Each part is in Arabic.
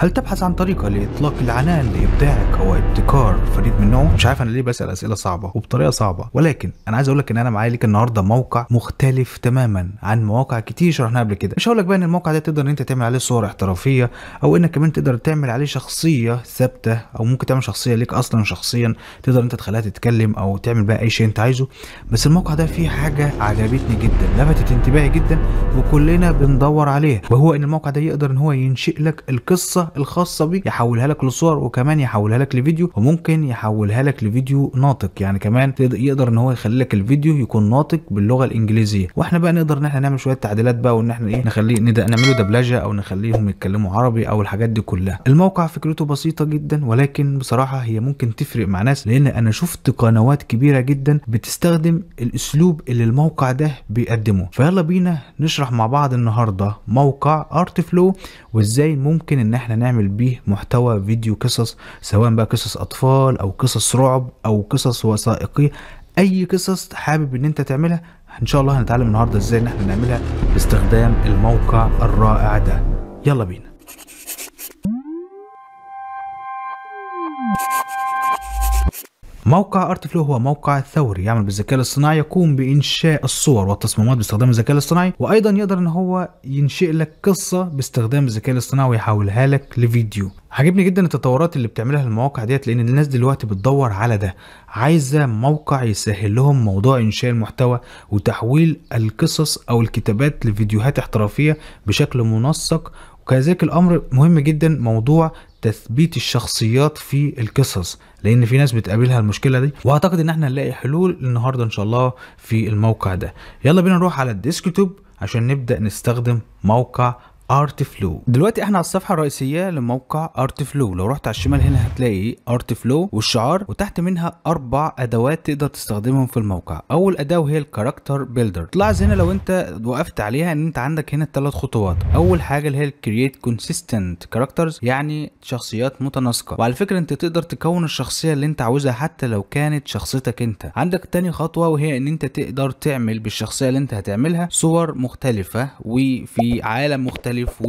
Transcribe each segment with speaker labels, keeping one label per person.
Speaker 1: هل تبحث عن طريقة لإطلاق العنان لإبداعك أو ابتكار فريد من نوعه؟ مش عارف أنا ليه بسأل أسئلة صعبة وبطريقة صعبة، ولكن أنا عايز أقول لك إن أنا معايا ليك النهاردة موقع مختلف تماما عن مواقع كتير شرحناها قبل كده، مش هقول لك بقى إن الموقع ده تقدر إن أنت تعمل عليه صور احترافية أو إنك كمان تقدر تعمل عليه شخصية ثابتة أو ممكن تعمل شخصية ليك أصلا شخصيا تقدر أنت تخليها تتكلم أو تعمل بقى أي شيء أنت عايزه، بس الموقع ده فيه حاجة عجبتني جدا، لفتت انتباهي جدا وكلنا بندور عليها، وهو إن الموقع ده يقدر إن هو ينشئ لك القصة الخاصه بيك يحولها لك لصور وكمان يحولها لك لفيديو وممكن يحولها لك لفيديو ناطق يعني كمان يقدر ان هو يخلي لك الفيديو يكون ناطق باللغه الانجليزيه واحنا بقى نقدر ان احنا نعمل شويه تعديلات بقى وان احنا ايه نخليه نعمله دبلجه او نخليهم يتكلموا عربي او الحاجات دي كلها الموقع فكرته بسيطه جدا ولكن بصراحه هي ممكن تفرق مع ناس لان انا شفت قنوات كبيره جدا بتستخدم الاسلوب اللي الموقع ده بيقدمه فيلا بينا نشرح مع بعض النهارده موقع ارت فلو وازاي ممكن ان احنا نعمل بيه محتوى فيديو قصص سواء بقى قصص اطفال او قصص رعب او قصص وثائقيه اي قصص حابب ان انت تعملها ان شاء الله هنتعلم النهارده ازاي ان احنا نعملها باستخدام الموقع الرائع ده يلا بينا موقع ارتفلو هو موقع ثوري يعمل بالذكاء الاصطناعي يقوم بانشاء الصور والتصميمات باستخدام الذكاء الاصطناعي وايضا يقدر ان هو ينشئ لك قصه باستخدام الذكاء الاصطناعي ويحولها لك لفيديو عجبني جدا التطورات اللي بتعملها المواقع ديت لان الناس دلوقتي بتدور على ده عايزه موقع يسهل لهم موضوع انشاء المحتوى وتحويل القصص او الكتابات لفيديوهات احترافيه بشكل منسق وكذلك الامر مهم جدا موضوع تثبيت الشخصيات في القصص لان في ناس بتقابلها المشكله دي واعتقد ان احنا هنلاقي حلول النهارده ان شاء الله في الموقع ده يلا بينا نروح على الديسكتوب عشان نبدا نستخدم موقع ارت فلو دلوقتي احنا على الصفحه الرئيسيه لموقع ارت فلو لو رحت على الشمال هنا هتلاقي ارت فلو والشعار وتحت منها اربع ادوات تقدر تستخدمهم في الموقع اول اداه وهي الكاركتر بيلدر تلاحظ هنا لو انت وقفت عليها ان انت عندك هنا ثلاث خطوات اول حاجه اللي هي الكرييت كونسيستنت كاركترز يعني شخصيات متناسقه وعلى فكره انت تقدر تكون الشخصيه اللي انت عاوزها حتى لو كانت شخصيتك انت عندك تاني خطوه وهي ان انت تقدر تعمل بالشخصيه اللي انت هتعملها صور مختلفه وفي عالم مختلف مختلف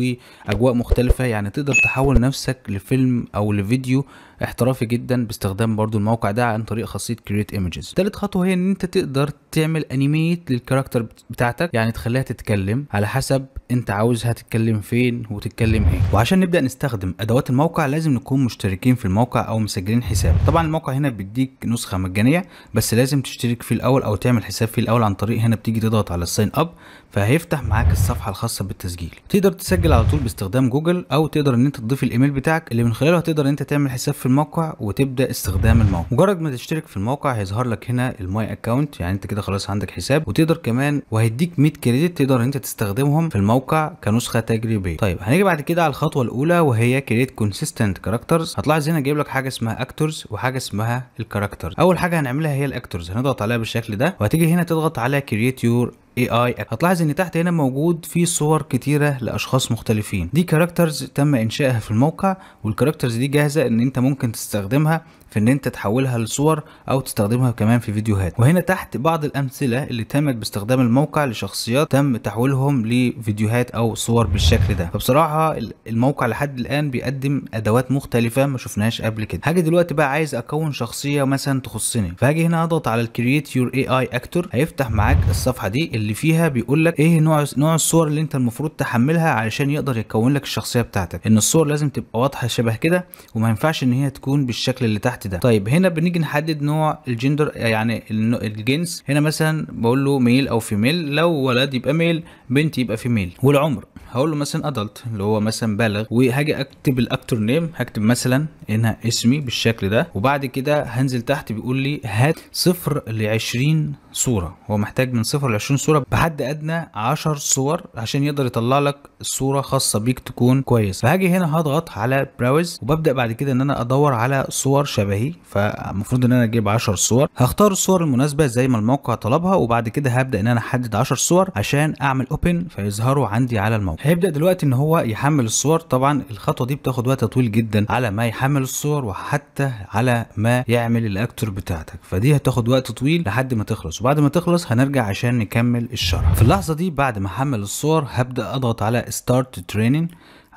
Speaker 1: واجواء مختلفه يعني تقدر تحول نفسك لفيلم او لفيديو احترافي جدا باستخدام برضو الموقع ده عن طريق خاصيه create ايمجز تالت خطوه هي ان انت تقدر تعمل انيميت للكاركتر بتاعتك يعني تخليها تتكلم على حسب انت عاوزها تتكلم فين وتتكلم ايه وعشان نبدا نستخدم ادوات الموقع لازم نكون مشتركين في الموقع او مسجلين حساب طبعا الموقع هنا بيديك نسخه مجانيه بس لازم تشترك فيه الاول او تعمل حساب فيه الاول عن طريق هنا بتيجي تضغط على الساين اب فهيفتح معاك الصفحه الخاصه بالتسجيل تقدر تسجل على طول باستخدام جوجل او تقدر ان انت تضيف الايميل بتاعك اللي من خلاله هتقدر ان انت تعمل حساب في الموقع وتبدا استخدام الموقع مجرد ما تشترك في الموقع هيظهر لك هنا الماي اكونت يعني انت كده خلاص عندك حساب وتقدر كمان وهيديك 100 كريدت تقدر ان انت تستخدمهم في الموقع الموقع كنسخه تجريبيه طيب هنيجي بعد كده على الخطوه الاولى وهي كريت كونسيستنت كاركترز هتلاحظ هنا جايب لك حاجه اسمها اكتورز وحاجه اسمها الكاركترز اول حاجه هنعملها هي الاكتورز هنضغط عليها بالشكل ده وهتيجي هنا تضغط على كريت يور اي اي هتلاحظ ان تحت هنا موجود في صور كتيره لاشخاص مختلفين دي كاركترز تم انشائها في الموقع والكاركترز دي جاهزه ان انت ممكن تستخدمها في ان انت تحولها لصور او تستخدمها كمان في فيديوهات وهنا تحت بعض الامثله اللي تمت باستخدام الموقع لشخصيات تم تحويلهم لفيديوهات او صور بالشكل ده فبصراحه الموقع لحد الان بيقدم ادوات مختلفه ما شفناهاش قبل كده هاجي دلوقتي بقى عايز اكون شخصيه مثلا تخصني فهاجي هنا اضغط على الكرييت يور اي اي اكتور هيفتح معاك الصفحه دي اللي فيها بيقول لك ايه نوع نوع الصور اللي انت المفروض تحملها علشان يقدر يكون لك الشخصيه بتاعتك ان الصور لازم تبقى واضحه شبه كده وما ينفعش ان هي تكون بالشكل اللي تحت تحت ده طيب هنا بنيجي نحدد نوع الجندر يعني الجنس هنا مثلا بقول له ميل او فيميل لو ولد يبقى ميل بنت يبقى فيميل والعمر هقول له مثلا ادلت اللي هو مثلا بالغ وهاجي اكتب الاكتور نيم هكتب مثلا هنا اسمي بالشكل ده وبعد كده هنزل تحت بيقول لي هات صفر ل 20 صوره هو محتاج من صفر ل 20 صوره بحد ادنى 10 صور عشان يقدر يطلع لك صوره خاصه بيك تكون كويسه فهاجي هنا هضغط على براوز وببدا بعد كده ان انا ادور على صور شباب شبهي فالمفروض ان انا اجيب 10 صور هختار الصور المناسبه زي ما الموقع طلبها وبعد كده هبدا ان انا احدد 10 صور عشان اعمل اوبن فيظهروا عندي على الموقع هيبدا دلوقتي ان هو يحمل الصور طبعا الخطوه دي بتاخد وقت طويل جدا على ما يحمل الصور وحتى على ما يعمل الاكتور بتاعتك فدي هتاخد وقت طويل لحد ما تخلص وبعد ما تخلص هنرجع عشان نكمل الشرح في اللحظه دي بعد ما احمل الصور هبدا اضغط على ستارت تريننج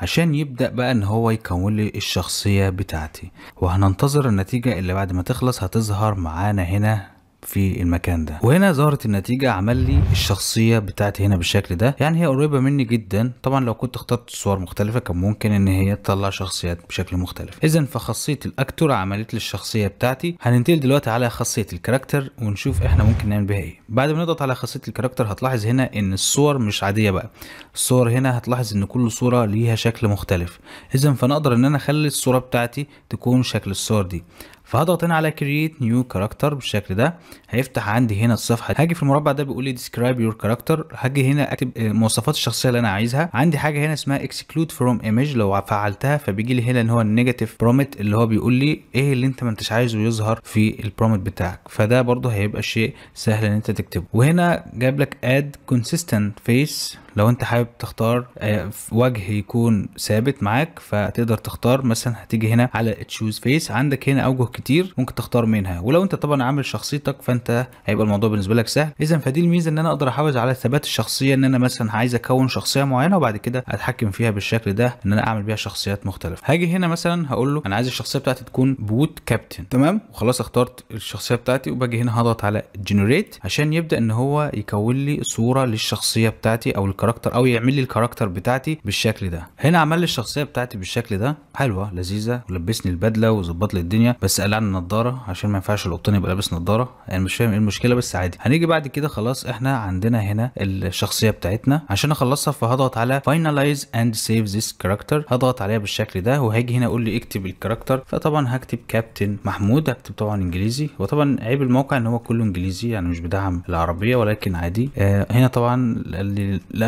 Speaker 1: عشان يبدأ بقى ان هو يكون لي الشخصية بتاعتي وهننتظر النتيجة اللي بعد ما تخلص هتظهر معانا هنا في المكان ده وهنا ظهرت النتيجه عمل لي الشخصيه بتاعتي هنا بالشكل ده يعني هي قريبه مني جدا طبعا لو كنت اخترت صور مختلفه كان ممكن ان هي تطلع شخصيات بشكل مختلف اذا فخاصيه الاكتور عملت لي الشخصيه بتاعتي هننتقل دلوقتي على خاصيه الكاركتر ونشوف احنا ممكن نعمل بيها ايه بعد ما نضغط على خاصيه الكاركتر هتلاحظ هنا ان الصور مش عاديه بقى الصور هنا هتلاحظ ان كل صوره ليها شكل مختلف اذا فنقدر ان انا اخلي الصوره بتاعتي تكون شكل الصور دي فهضغط هنا على كرييت نيو كاركتر بالشكل ده هيفتح عندي هنا الصفحه هاجي في المربع ده بيقول لي ديسكرايب يور كاركتر هاجي هنا اكتب آه، مواصفات الشخصيه اللي انا عايزها عندي حاجه هنا اسمها اكسكلود فروم ايمج لو فعلتها فبيجي لي هنا اللي هو النيجاتيف برومت اللي هو بيقول لي ايه اللي انت ما انتش عايزه يظهر في البرومت بتاعك فده برده هيبقى شيء سهل ان انت تكتبه وهنا جاب لك اد كونسيستنت فيس لو انت حابب تختار آه، وجه يكون ثابت معاك فتقدر تختار مثلا هتيجي هنا على تشوز فيس عندك هنا اوجه كتير ممكن تختار منها ولو انت طبعا عامل شخصيتك فانت هيبقى الموضوع بالنسبه لك سهل اذا فدي الميزه ان انا اقدر احافظ على ثبات الشخصيه ان انا مثلا عايز اكون شخصيه معينه وبعد كده اتحكم فيها بالشكل ده ان انا اعمل بيها شخصيات مختلفه هاجي هنا مثلا هقول له انا عايز الشخصيه بتاعتي تكون بوت كابتن تمام وخلاص اخترت الشخصيه بتاعتي وباجي هنا هضغط على جنريت عشان يبدا ان هو يكون لي صوره للشخصيه بتاعتي او الكاركتر او يعمل لي الكاركتر بتاعتي بالشكل ده هنا عمل لي الشخصيه بتاعتي بالشكل ده حلوه لذيذه ولبسني البدله وظبط لي الدنيا بس عن النضاره عشان ما ينفعش القبطان يبقى لابس نضاره انا يعني مش فاهم ايه المشكله بس عادي هنيجي بعد كده خلاص احنا عندنا هنا الشخصيه بتاعتنا عشان اخلصها فهضغط على فاينلايز اند سيف ذيس كاركتر هضغط عليها بالشكل ده وهاجي هنا اقول لي اكتب الكاركتر فطبعا هكتب كابتن محمود هكتب طبعا انجليزي وطبعا عيب الموقع ان هو كله انجليزي يعني مش بدعم العربيه ولكن عادي آه هنا طبعا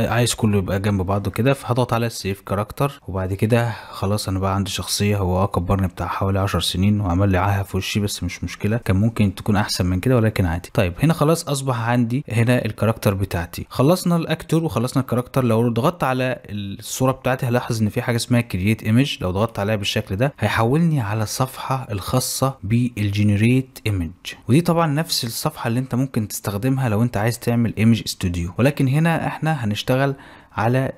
Speaker 1: عايز كله يبقى جنب بعضه كده فهضغط على السيف كاركتر وبعد كده خلاص انا بقى عندي شخصيه هو آه كبرني بتاع حوالي 10 سنين وعمل لي عاهه في وشي بس مش مشكله كان ممكن تكون احسن من كده ولكن عادي طيب هنا خلاص اصبح عندي هنا الكاركتر بتاعتي خلصنا الاكتور وخلصنا الكاركتر لو ضغطت على الصوره بتاعتي هلاحظ ان في حاجه اسمها كرييت ايمج لو ضغطت عليها بالشكل ده هيحولني على الصفحه الخاصه بالجنريت ايمج ودي طبعا نفس الصفحه اللي انت ممكن تستخدمها لو انت عايز تعمل ايمج استوديو ولكن هنا احنا هنشتغل بيشتغل على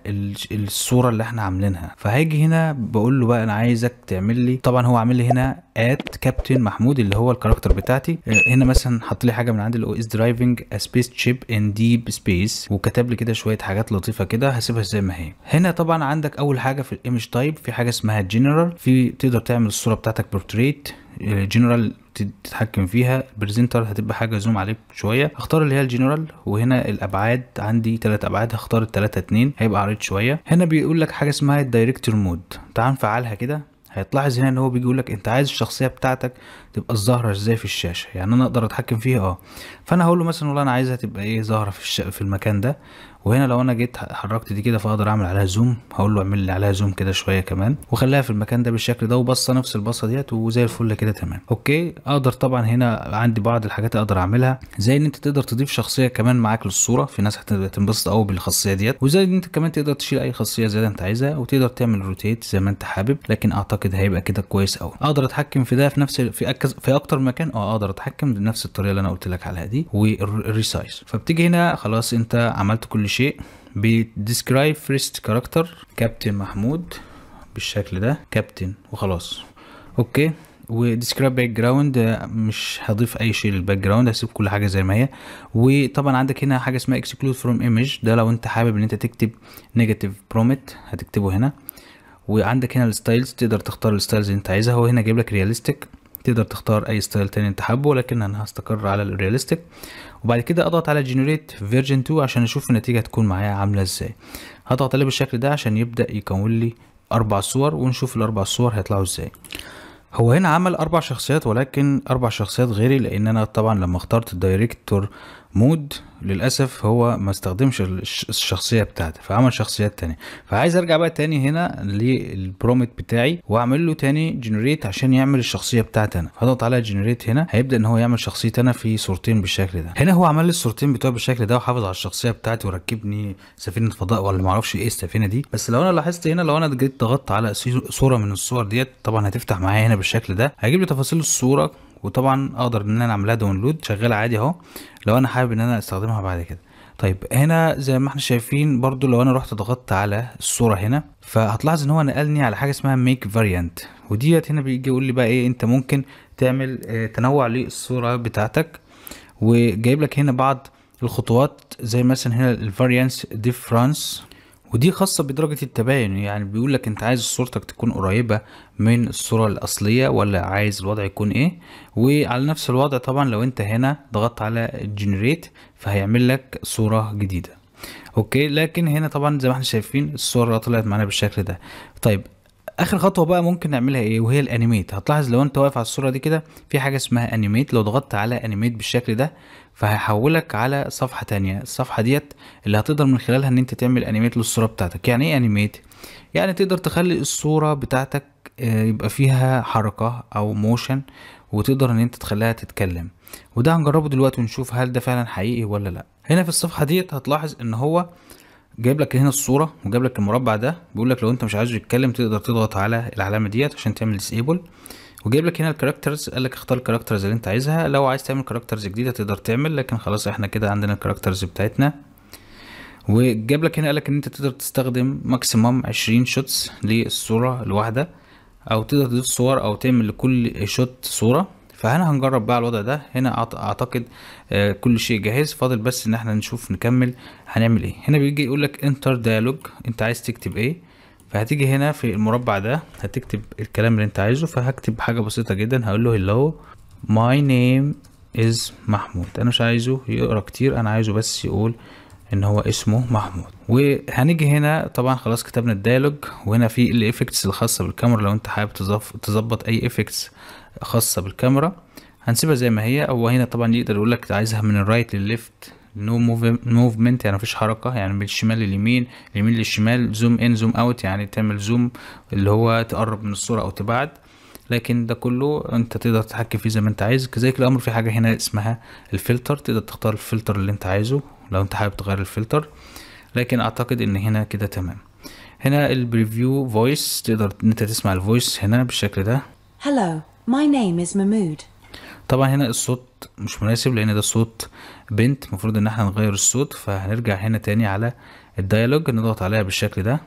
Speaker 1: الصوره اللي احنا عاملينها فهاجي هنا بقول له بقى انا عايزك تعمل لي طبعا هو عامل لي هنا ات كابتن محمود اللي هو الكاركتر بتاعتي آه، هنا مثلا حط لي حاجه من عند الاو اس درايفنج سبيس شيب ان ديب سبيس وكتب لي كده شويه حاجات لطيفه كده هسيبها زي ما هي هنا طبعا عندك اول حاجه في الايمج تايب في حاجه اسمها جنرال في تقدر تعمل الصوره بتاعتك بورتريت جنرال آه، تتحكم فيها برزنتر هتبقى حاجه زوم عليك شويه هختار اللي هي الجنرال وهنا الابعاد عندي ثلاث ابعاد هختار الثلاثه اتنين هيبقى عريض شويه هنا بيقول لك حاجه اسمها الدايركتور مود تعال نفعلها كده هتلاحظ هنا ان هو بيجي يقول لك انت عايز الشخصيه بتاعتك تبقى الظاهره ازاي في الشاشه يعني انا اقدر اتحكم فيها اه فانا هقول له مثلا والله انا عايزها تبقى ايه ظاهره في الش... في المكان ده وهنا لو انا جيت حركت دي كده فاقدر اعمل عليها زوم هقول له اعمل لي عليها زوم كده شويه كمان وخليها في المكان ده بالشكل ده وبصه نفس البصه ديت وزي الفل كده تمام اوكي اقدر طبعا هنا عندي بعض الحاجات اقدر اعملها زي ان انت تقدر تضيف شخصيه كمان معاك للصوره في ناس هتنبسط قوي بالخاصيه ديت وزي ان انت كمان تقدر تشيل اي خاصيه زياده انت عايزها وتقدر تعمل روتيت زي ما انت حابب لكن اعتقد هيبقى كده كويس قوي اقدر اتحكم في ده في نفس في أكز في اكتر مكان اه اقدر اتحكم بنفس الطريقه اللي انا قلت لك عليها دي والريسايز فبتيجي هنا خلاص انت عملت كل شيء بيديسكرايب فيرست كاركتر كابتن محمود بالشكل ده كابتن وخلاص اوكي وديسكرايب باك جراوند مش هضيف اي شيء للباك جراوند هسيب كل حاجه زي ما هي وطبعا عندك هنا حاجه اسمها اكسكلود فروم ايمج ده لو انت حابب ان انت تكتب نيجاتيف برومت هتكتبه هنا وعندك هنا الستايلز تقدر تختار الستايلز اللي انت عايزها هو هنا جايب لك رياليستيك تقدر تختار اي ستايل تاني انت حابه ولكن انا هستقر على الرياليستيك وبعد كده اضغط على جنريت فيرجن 2 عشان اشوف النتيجه هتكون معايا عامله ازاي هضغط عليه بالشكل ده عشان يبدا يكون لي اربع صور ونشوف الاربع صور هيطلعوا ازاي هو هنا عمل اربع شخصيات ولكن اربع شخصيات غيري لان انا طبعا لما اخترت الدايركتور مود للاسف هو ما استخدمش الشخصيه بتاعته فعمل شخصيات تانية فعايز ارجع بقى تاني هنا للبرومت بتاعي واعمل له تاني جنريت عشان يعمل الشخصيه بتاعتي انا هضغط على جنريت هنا هيبدا ان هو يعمل شخصيتي انا في صورتين بالشكل ده هنا هو عمل لي الصورتين بتوعي بالشكل ده وحافظ على الشخصيه بتاعتي وركبني سفينه فضاء ولا ما اعرفش ايه السفينه دي بس لو انا لاحظت هنا لو انا جيت ضغطت على صوره من الصور ديت طبعا هتفتح معايا هنا بالشكل ده هجيب لي تفاصيل الصوره وطبعا اقدر ان انا اعملها داونلود شغاله عادي اهو لو انا حابب ان انا استخدمها بعد كده طيب هنا زي ما احنا شايفين برضو لو انا رحت ضغطت على الصورة هنا فهتلاحظ ان هو نقلني على حاجة اسمها ميك فاريانت وديت هنا بيجي يقول لي بقى ايه انت ممكن تعمل اه تنوع للصورة بتاعتك وجايب لك هنا بعض الخطوات زي مثلا هنا الفاريانس ديفرانس ودي خاصة بدرجة التباين يعني بيقول لك انت عايز صورتك تكون قريبة من الصورة الاصلية ولا عايز الوضع يكون ايه وعلى نفس الوضع طبعا لو انت هنا ضغطت على جنريت فهيعمل لك صورة جديدة اوكي لكن هنا طبعا زي ما احنا شايفين الصورة طلعت معانا بالشكل ده طيب اخر خطوه بقى ممكن نعملها ايه وهي الانيميت هتلاحظ لو انت واقف على الصوره دي كده في حاجه اسمها انيميت لو ضغطت على انيميت بالشكل ده فهيحولك على صفحه تانية الصفحه ديت اللي هتقدر من خلالها ان انت تعمل انيميت للصوره بتاعتك يعني ايه انيميت يعني تقدر تخلي الصوره بتاعتك آه، يبقى فيها حركه او موشن وتقدر ان انت تخليها تتكلم وده هنجربه دلوقتي ونشوف هل ده فعلا حقيقي ولا لا هنا في الصفحه ديت هتلاحظ ان هو جايب لك هنا الصوره وجايب لك المربع ده بيقول لك لو انت مش عايزه يتكلم تقدر تضغط على العلامه ديت عشان تعمل ديسيبل وجايب لك هنا الكاركترز قال لك اختار الكاركترز اللي انت عايزها لو عايز تعمل كاركترز جديده تقدر تعمل لكن خلاص احنا كده عندنا الكاركترز بتاعتنا وجايب لك هنا قال لك ان انت تقدر تستخدم ماكسيمم 20 شوتس للصوره الواحده او تقدر تضيف صور او تعمل لكل شوت صوره فهنا هنجرب بقى الوضع ده هنا اعتقد آه، كل شيء جاهز فاضل بس ان احنا نشوف نكمل هنعمل ايه هنا بيجي يقول لك انتر ديالوج انت عايز تكتب ايه فهتيجي هنا في المربع ده هتكتب الكلام اللي انت عايزه فهكتب حاجه بسيطه جدا هقول له هلو ماي نيم از محمود انا مش عايزه يقرا كتير انا عايزه بس يقول ان هو اسمه محمود وهنيجي هنا طبعا خلاص كتبنا الديالوج وهنا في الايفكتس الخاصه بالكاميرا لو انت حابب تظبط اي ايفكتس خاصة بالكاميرا هنسيبها زي ما هي هو هنا طبعا يقدر يقول لك عايزها من الرايت للليفت نو موفمنت يعني مفيش حركة يعني من الشمال لليمين اليمين للشمال زوم ان زوم اوت يعني تعمل زوم اللي هو تقرب من الصورة او تبعد لكن ده كله انت تقدر تتحكم فيه زي ما انت عايز كذلك الامر في حاجة هنا اسمها الفلتر تقدر تختار الفلتر اللي انت عايزه لو انت حابب تغير الفلتر لكن اعتقد ان هنا كده تمام هنا البريفيو فويس تقدر انت تسمع الفويس هنا بالشكل ده Hello My name is Mahmood. طبعا هنا الصوت مش مناسب لان ده صوت بنت المفروض ان احنا نغير الصوت فهنرجع هنا تاني على الديالوج نضغط عليها بالشكل ده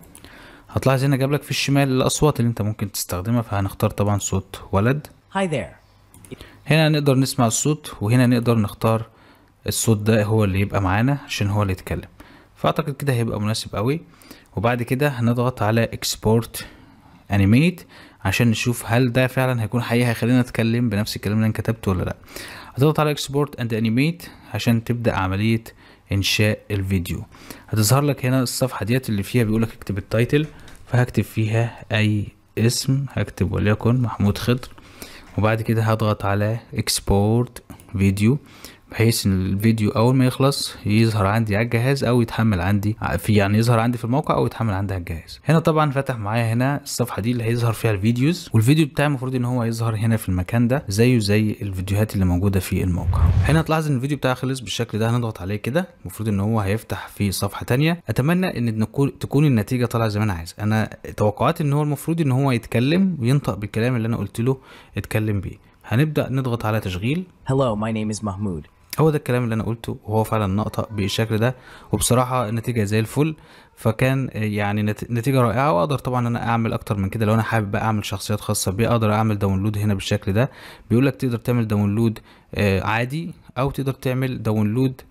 Speaker 1: هتلاحظ هنا جاب لك في الشمال الاصوات اللي انت ممكن تستخدمها فهنختار طبعا صوت ولد Hi there. هنا نقدر نسمع الصوت وهنا نقدر نختار الصوت ده هو اللي يبقى معانا عشان هو اللي يتكلم فاعتقد كده هيبقى مناسب قوي وبعد كده هنضغط على export animate عشان نشوف هل ده فعلا هيكون حقيقي هيخلينا نتكلم بنفس الكلام اللي انا كتبته ولا لا هتضغط على اكسبورت اند انيميت عشان تبدا عمليه انشاء الفيديو هتظهر لك هنا الصفحه ديت اللي فيها بيقول لك اكتب التايتل فهكتب فيها اي اسم هكتب وليكن محمود خضر وبعد كده هضغط على اكسبورت فيديو بحيث ان الفيديو اول ما يخلص يظهر عندي على الجهاز او يتحمل عندي في يعني يظهر عندي في الموقع او يتحمل عندي على الجهاز هنا طبعا فتح معايا هنا الصفحه دي اللي هيظهر فيها الفيديوز والفيديو بتاعي المفروض ان هو يظهر هنا في المكان ده زيه زي الفيديوهات اللي موجوده في الموقع هنا تلاحظ ان الفيديو بتاعي خلص بالشكل ده هنضغط عليه كده المفروض ان هو هيفتح في صفحه ثانيه اتمنى ان تكون النتيجه طالعه زي ما انا عايز انا توقعاتي ان هو المفروض ان هو يتكلم وينطق بالكلام اللي انا قلت له اتكلم بيه هنبدا نضغط على تشغيل Hello my name is Mahmoud هو ده الكلام اللي انا قلته وهو فعلا نقطة بالشكل ده وبصراحة النتيجة زي الفل فكان يعني نتيجة رائعة واقدر طبعا انا اعمل اكتر من كده لو انا حابب اعمل شخصيات خاصة بيه اقدر اعمل داونلود هنا بالشكل ده بيقولك تقدر تعمل داونلود آه، عادي او تقدر تعمل داونلود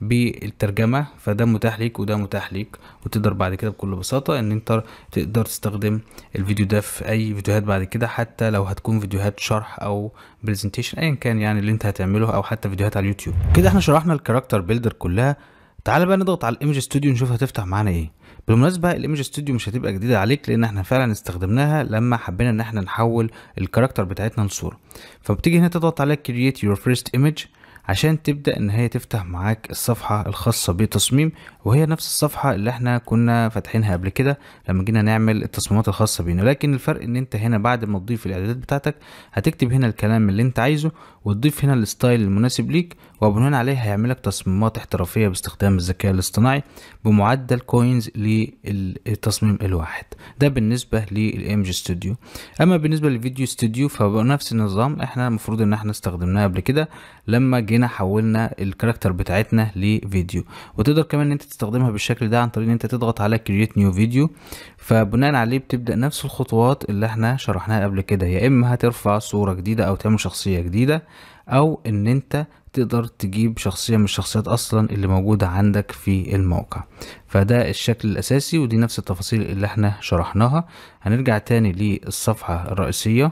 Speaker 1: بالترجمة فده متاح ليك وده متاح ليك وتقدر بعد كده بكل بساطة ان انت تقدر تستخدم الفيديو ده في اي فيديوهات بعد كده حتى لو هتكون فيديوهات شرح او برزنتيشن ايا كان يعني اللي انت هتعمله او حتى فيديوهات على اليوتيوب كده احنا شرحنا الكاركتر بيلدر كلها تعال بقى نضغط على الايمج ستوديو نشوف هتفتح معانا ايه بالمناسبه الايمج ستوديو مش هتبقى جديده عليك لان احنا فعلا استخدمناها لما حبينا ان احنا نحول الكاركتر بتاعتنا لصوره فبتيجي هنا تضغط على كرييت يور فيرست ايمج عشان تبدأ ان هي تفتح معاك الصفحة الخاصة بتصميم وهي نفس الصفحة اللي احنا كنا فاتحينها قبل كده لما جينا نعمل التصميمات الخاصة بينا لكن الفرق ان انت هنا بعد ما تضيف الاعدادات بتاعتك هتكتب هنا الكلام اللي انت عايزه وتضيف هنا الستايل المناسب ليك وبناء عليه هيعملك تصميمات احترافية باستخدام الذكاء الاصطناعي بمعدل كوينز للتصميم الواحد ده بالنسبة للإيمج ستوديو اما بالنسبة للفيديو ستوديو فبنفس النظام احنا المفروض ان احنا استخدمناه قبل كده لما جي جينا حولنا الكاركتر بتاعتنا لفيديو وتقدر كمان ان انت تستخدمها بالشكل ده عن طريق ان انت تضغط على كرييت نيو فيديو فبناء عليه بتبدا نفس الخطوات اللي احنا شرحناها قبل كده يا اما هترفع صوره جديده او تعمل شخصيه جديده او ان انت تقدر تجيب شخصية من الشخصيات أصلا اللي موجودة عندك في الموقع فده الشكل الأساسي ودي نفس التفاصيل اللي احنا شرحناها هنرجع تاني للصفحة الرئيسية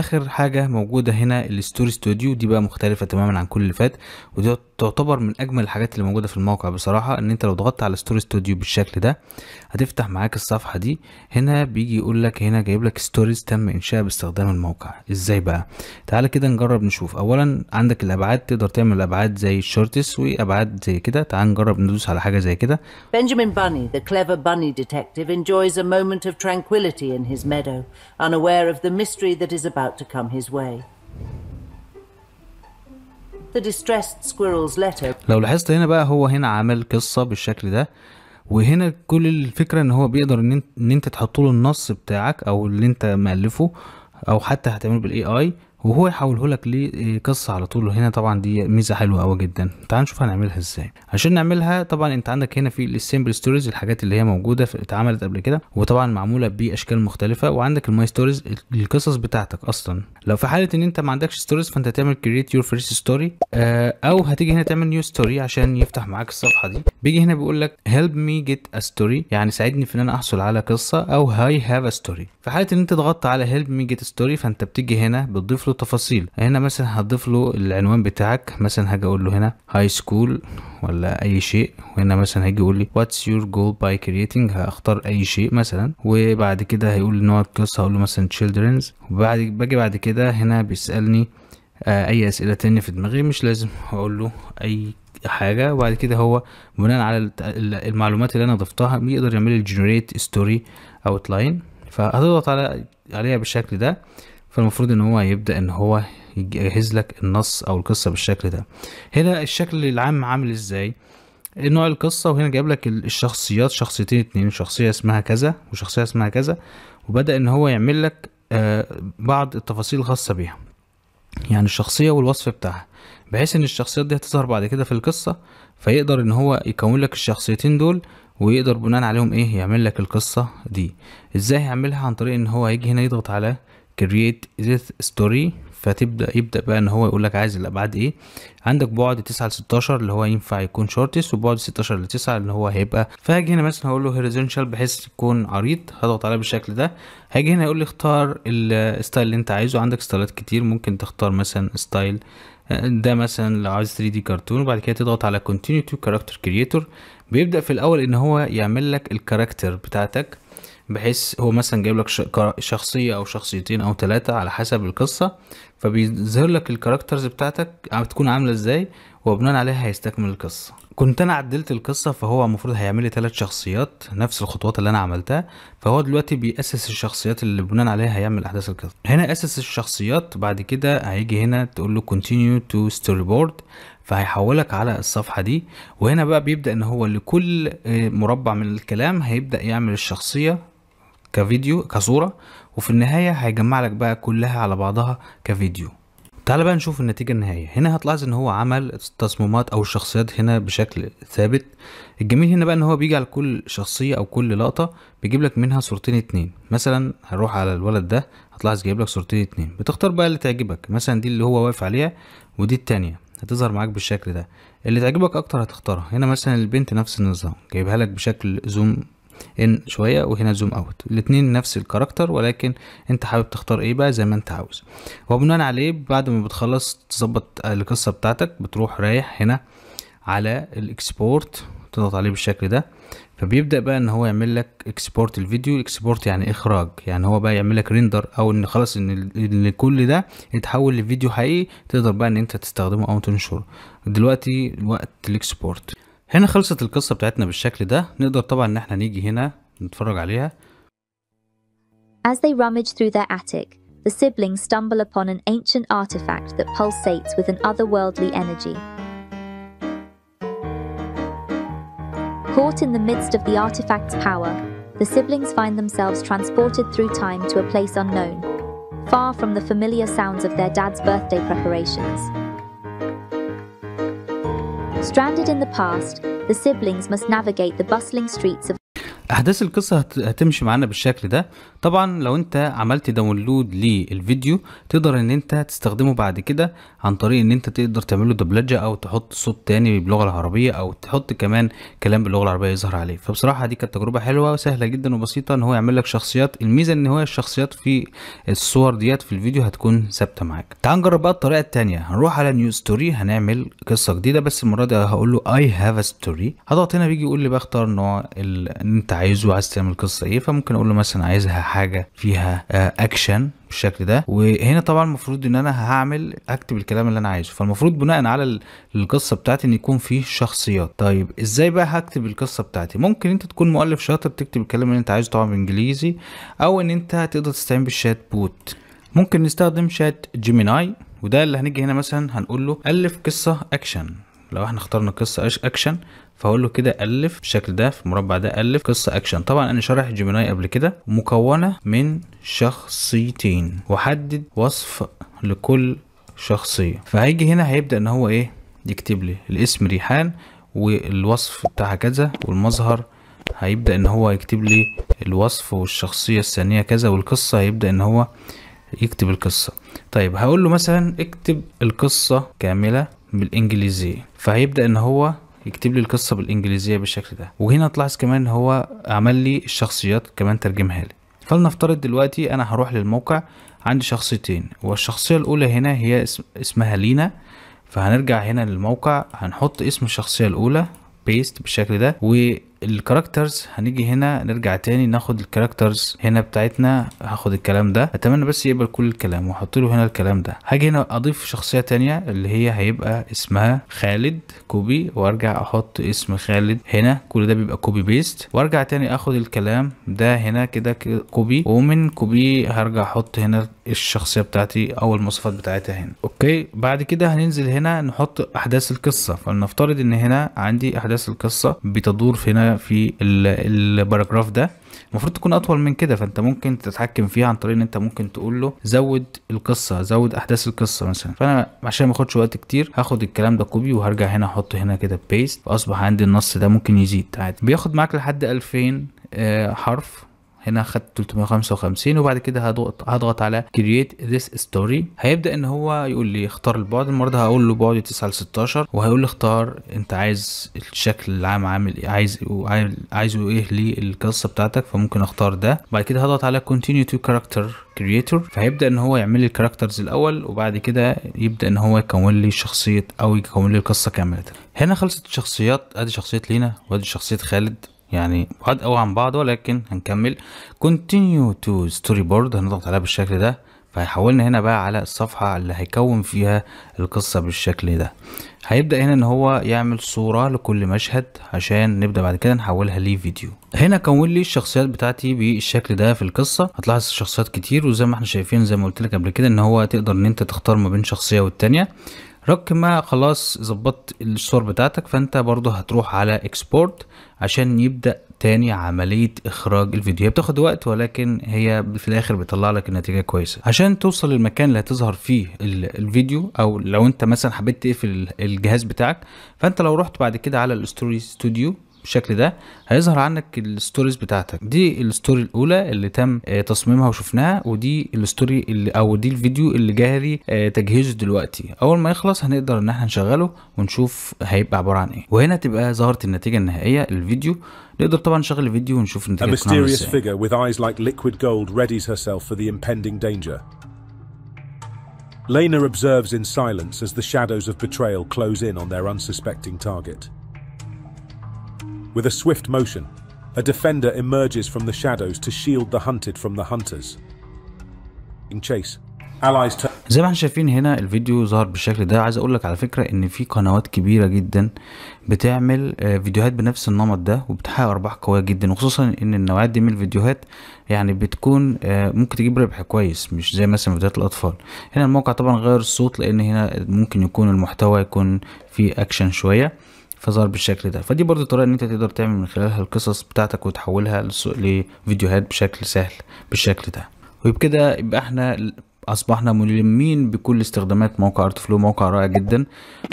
Speaker 1: اخر حاجه موجوده هنا الستوري ستوديو دي بقى مختلفه تماما عن كل اللي فات ودي تعتبر من اجمل الحاجات اللي موجوده في الموقع بصراحه ان انت لو ضغطت على ستوري ستوديو بالشكل ده هتفتح معاك الصفحه دي هنا بيجي يقول لك هنا جايب لك ستوريز تم انشاء باستخدام الموقع ازاي بقى تعالى كده نجرب نشوف اولا عندك الابعاد تقدر تعمل ابعاد زي الشورتس وابعاد زي كده تعال نجرب ندوس على حاجه زي كده بنجامين باني the clever bunny detective enjoys a moment of tranquility in his meadow unaware of the mystery that is about about to come his way. The distressed squirrel's letter. لو لاحظت هنا بقى هو هنا عامل قصة بالشكل ده وهنا كل الفكرة ان هو بيقدر ان انت تحط له النص بتاعك او اللي انت مألفه او حتى هتعمله بالاي اي وهو يحوله لك لقصه آه، على طول هنا طبعا دي ميزه حلوه قوي جدا تعال نشوف هنعملها ازاي عشان نعملها طبعا انت عندك هنا في السيمبل ستوريز الحاجات اللي هي موجوده اتعملت قبل كده وطبعا معموله باشكال مختلفه وعندك الماي ستوريز القصص بتاعتك اصلا لو في حاله ان انت ما عندكش ستوريز فانت هتعمل كرييت يور فيرست ستوري او هتيجي هنا تعمل نيو ستوري عشان يفتح معاك الصفحه دي بيجي هنا بيقول لك هيلب مي جيت ا ستوري يعني ساعدني في ان انا احصل على قصه او هاي هاف ا ستوري في حاله ان انت ضغطت على هيلب مي جيت ستوري فانت بتيجي هنا بتضيف له تفاصيل هنا مثلا هضيف له العنوان بتاعك مثلا هاجي اقول له هنا هاي سكول ولا اي شيء وهنا مثلا هيجي يقول لي واتس يور جول باي كرييتنج هختار اي شيء مثلا وبعد كده هيقول نوع القصه هقول له مثلا تشيلدرنز وبعد باجي بعد كده هنا بيسالني آه، اي اسئله تانية في دماغي مش لازم هقول له اي حاجه وبعد كده هو بناء على المعلومات اللي انا ضفتها بيقدر يعمل لي جنريت ستوري اوت لاين فهتضغط على عليها بالشكل ده فالمفروض ان هو هيبدا ان هو يجهز لك النص او القصه بالشكل ده هنا الشكل العام عامل ازاي نوع القصه وهنا جايب لك الشخصيات شخصيتين اتنين شخصيه اسمها كذا وشخصيه اسمها كذا وبدا ان هو يعمل لك آه، بعض التفاصيل الخاصه بيها يعني الشخصيه والوصف بتاعها بحيث ان الشخصيات دي هتظهر بعد كده في القصه فيقدر ان هو يكون لك الشخصيتين دول ويقدر بناء عليهم ايه يعمل لك القصه دي ازاي هيعملها عن طريق ان هو هيجي هنا يضغط على كرييت this ستوري فتبدا يبدا بقى ان هو يقول لك عايز الابعاد ايه عندك بعد 9 ل 16 اللي هو ينفع يكون شورتس وبعد 16 ل 9 اللي هو هيبقى فهاجي هنا مثلا هقول له هوريزونتال بحيث يكون عريض هضغط عليه بالشكل ده هاجي هنا يقول لي اختار الستايل اللي انت عايزه عندك ستايلات كتير ممكن تختار مثلا ستايل آه، ده مثلا لو عايز 3 دي كرتون وبعد كده تضغط على كونتينيو تو كاركتر كرييتور بيبدا في الاول ان هو يعمل لك الكاركتر بتاعتك بحيث هو مثلا جايب لك شخصيه او شخصيتين او ثلاثه على حسب القصه فبيظهر لك الكاركترز بتاعتك هتكون عامله ازاي وبناء عليها هيستكمل القصه كنت انا عدلت القصه فهو المفروض هيعمل لي ثلاث شخصيات نفس الخطوات اللي انا عملتها فهو دلوقتي بيأسس الشخصيات اللي بناء عليها هيعمل احداث القصه هنا أسس الشخصيات بعد كده هيجي هنا تقول له continue to storyboard فهيحولك على الصفحه دي وهنا بقى بيبدا ان هو لكل آه، مربع من الكلام هيبدا يعمل الشخصيه كفيديو كصورة وفي النهاية هيجمع لك بقى كلها على بعضها كفيديو تعال بقى نشوف النتيجة النهائية هنا هتلاحظ ان هو عمل التصميمات او الشخصيات هنا بشكل ثابت الجميل هنا بقى ان هو بيجي على كل شخصية او كل لقطة بيجيب لك منها صورتين اتنين مثلا هنروح على الولد ده هتلاحظ جايب لك صورتين اتنين بتختار بقى اللي تعجبك مثلا دي اللي هو واقف عليها ودي التانية هتظهر معاك بالشكل ده اللي تعجبك اكتر هتختارها هنا مثلا البنت نفس النظام جايبها لك بشكل زوم ان شويه وهنا زوم اوت الاثنين نفس الكاركتر ولكن انت حابب تختار ايه بقى زي ما انت عاوز وبناء عليه بعد ما بتخلص تظبط القصه بتاعتك بتروح رايح هنا على الاكسبورت تضغط عليه بالشكل ده فبيبدا بقى ان هو يعمل لك اكسبورت الفيديو اكسبورت يعني اخراج يعني هو بقى يعمل لك ريندر او ان خلاص ان كل ده يتحول لفيديو حقيقي تقدر بقى ان انت تستخدمه او تنشره دلوقتي وقت الاكسبورت هنا خلصت القصة بتاعتنا بالشكل ده نقدر طبعا ان احنا نيجي هنا نتفرج عليها As they rummage through their attic, the siblings stumble upon an ancient artifact that pulsates with an otherworldly energy. Caught in the midst of the artifact's power, the siblings find themselves transported through time to a place unknown, far from the familiar sounds of their dad's birthday preparations. Stranded in the past, the siblings must navigate the bustling streets of أحداث القصة هتمشي معانا بالشكل ده طبعا لو انت عملت داونلود للفيديو تقدر ان انت تستخدمه بعد كده عن طريق ان انت تقدر تعمله دبلجة او تحط صوت تاني باللغة العربية او تحط كمان كلام باللغة العربية يظهر عليه فبصراحة دي كانت تجربة حلوة وسهلة جدا وبسيطة ان هو يعمل لك شخصيات الميزة ان هو الشخصيات في الصور ديت في الفيديو هتكون ثابتة معاك تعال نجرب بقى الطريقة التانية هنروح على نيو ستوري هنعمل قصة جديدة بس المرة دي هقول له اي هاف ا ستوري هضغط هنا بيجي يقول لي بختار نوع اللي انت عايزه عايز تعمل قصة ايه فممكن اقول له مثلا عايزها حاجه فيها اكشن آه، بالشكل ده وهنا طبعا المفروض ان انا هعمل اكتب الكلام اللي انا عايزه فالمفروض بناء على القصه بتاعتي ان يكون في شخصيات طيب ازاي بقى هكتب القصه بتاعتي ممكن انت تكون مؤلف شاطر تكتب الكلام اللي انت عايزه طبعا بالانجليزي او ان انت تقدر تستعين بالشات بوت ممكن نستخدم شات جيميناي وده اللي هنيجي هنا مثلا هنقول له الف قصه اكشن لو احنا اخترنا قصة اكشن فهقول له كده الف بالشكل ده في المربع ده الف قصه اكشن طبعا انا شارح جيميناي قبل كده مكونه من شخصيتين وحدد وصف لكل شخصيه فهيجي هنا هيبدا ان هو ايه يكتب لي الاسم ريحان والوصف بتاعها كذا والمظهر هيبدا ان هو يكتب لي الوصف والشخصيه الثانيه كذا والقصه هيبدا ان هو يكتب القصه طيب هقول له مثلا اكتب القصه كامله بالانجليزيه فهيبدا ان هو يكتب لي القصه بالانجليزيه بالشكل ده وهنا تلاحظ كمان ان هو عمل لي الشخصيات كمان ترجمها لي فلنفترض دلوقتي انا هروح للموقع عندي شخصيتين والشخصية الاولى هنا هي اسمها لينا فهنرجع هنا للموقع هنحط اسم الشخصية الاولى بيست بالشكل ده و الكاركترز هنيجي هنا نرجع تاني ناخد الكاركترز هنا بتاعتنا هاخد الكلام ده اتمنى بس يقبل كل الكلام واحط له هنا الكلام ده هاجي هنا اضيف شخصيه تانية اللي هي هيبقى اسمها خالد كوبي وارجع احط اسم خالد هنا كل ده بيبقى كوبي بيست وارجع تاني اخد الكلام ده هنا كده كوبي ومن كوبي هرجع احط هنا الشخصيه بتاعتي او المواصفات بتاعتها هنا اوكي بعد كده هننزل هنا نحط احداث القصه فلنفترض ان هنا عندي احداث القصه بتدور في هنا في الباراجراف ده المفروض تكون اطول من كده فانت ممكن تتحكم فيها عن طريق ان انت ممكن تقول له زود القصه زود احداث القصه مثلا فانا عشان ما اخدش وقت كتير هاخد الكلام ده كوبي وهرجع هنا احطه هنا كده بيست فاصبح عندي النص ده ممكن يزيد عادي بياخد معاك لحد 2000 آه، حرف هنا خدت 355 وبعد كده هضغط هضغط على كرييت ذيس ستوري هيبدا ان هو يقول لي اختار البعد المره هقول له بعد 9 ل 16 وهيقول لي اختار انت عايز الشكل العام عامل ايه عايز عايزه ايه للقصه بتاعتك فممكن اختار ده بعد كده هضغط على كونتينيو تو كاركتر كرييتور فهيبدا ان هو يعمل لي الكاركترز الاول وبعد كده يبدا ان هو يكون لي شخصيه او يكون لي القصه كامله هنا خلصت الشخصيات ادي شخصيه لينا وادي شخصيه خالد يعني بعاد او عن بعض ولكن هنكمل continue to storyboard هنضغط عليها بالشكل ده فهيحولنا هنا بقى على الصفحة اللي هيكون فيها القصة بالشكل ده هيبدأ هنا ان هو يعمل صورة لكل مشهد عشان نبدأ بعد كده نحولها لفيديو هنا كون لي الشخصيات بتاعتي بالشكل ده في القصة هتلاحظ الشخصيات كتير وزي ما احنا شايفين زي ما قلت لك قبل كده ان هو تقدر ان انت تختار ما بين شخصية والتانية رك ما خلاص ظبطت الصور بتاعتك فانت برضو هتروح على اكسبورت عشان يبدأ تاني عملية اخراج الفيديو هي بتاخد وقت ولكن هي في الاخر بتطلع لك النتيجة كويسة عشان توصل للمكان اللي هتظهر فيه الفيديو او لو انت مثلا حبيت تقفل الجهاز بتاعك فانت لو رحت بعد كده على الاستوري ستوديو بالشكل ده هيظهر عندك الستوريز بتاعتك دي الستوري الاولى اللي تم آه، تصميمها وشفناها ودي الستوري اللي او دي الفيديو اللي جاري آه، تجهيزه دلوقتي اول ما يخلص هنقدر ان احنا نشغله ونشوف هيبقى عباره عن ايه وهنا تبقى ظهرت النتيجه النهائيه الفيديو نقدر طبعا نشغل الفيديو ونشوف النتيجه A mysterious figure with eyes like liquid gold readies herself for the impending danger. Lena observes in silence as the shadows of betrayal close in on their unsuspecting target. With a swift motion, a defender emerges from the shadows to shield the hunted from the hunters. In chase, زي ما احنا شايفين هنا الفيديو ظهر بالشكل ده عايز اقول لك على فكره ان في قنوات كبيره جدا بتعمل آه، فيديوهات بنفس النمط ده وبتحقق ارباح قويه جدا وخصوصا ان النوعيات دي من الفيديوهات يعني بتكون آه، ممكن تجيب ربح كويس مش زي مثلا فيديوهات الاطفال هنا الموقع طبعا غير الصوت لان هنا ممكن يكون المحتوى يكون فيه اكشن شويه فظهر بالشكل ده فدي برضو طريقه ان انت تقدر تعمل من خلالها القصص بتاعتك وتحولها لفيديوهات بشكل سهل بالشكل ده وبكده يبقى احنا اصبحنا ملمين بكل استخدامات موقع ارت فلو موقع رائع جدا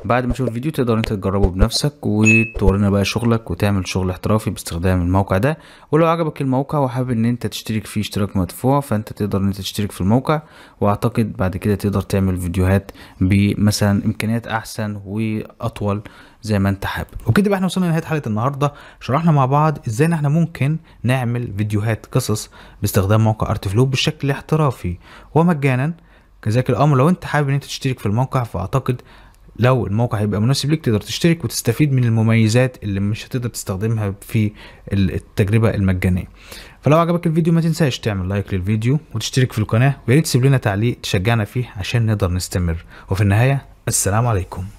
Speaker 1: بعد ما تشوف الفيديو تقدر انت تجربه بنفسك وتورينا بقى شغلك وتعمل شغل احترافي باستخدام الموقع ده ولو عجبك الموقع وحابب ان انت تشترك فيه اشتراك مدفوع فانت تقدر ان انت تشترك في الموقع واعتقد بعد كده تقدر تعمل فيديوهات بمثلا امكانيات احسن واطول زي ما انت حابب وكده بقى احنا وصلنا لنهايه حلقه النهارده شرحنا مع بعض ازاي ان احنا ممكن نعمل فيديوهات قصص باستخدام موقع ارتفلو بشكل احترافي ومجانا كذلك الامر لو انت حابب ان انت تشترك في الموقع فاعتقد لو الموقع هيبقى مناسب ليك تقدر تشترك وتستفيد من المميزات اللي مش هتقدر تستخدمها في التجربه المجانيه فلو عجبك الفيديو ما تنساش تعمل لايك للفيديو وتشترك في القناه ويا ريت تسيب لنا تعليق تشجعنا فيه عشان نقدر نستمر وفي النهايه السلام عليكم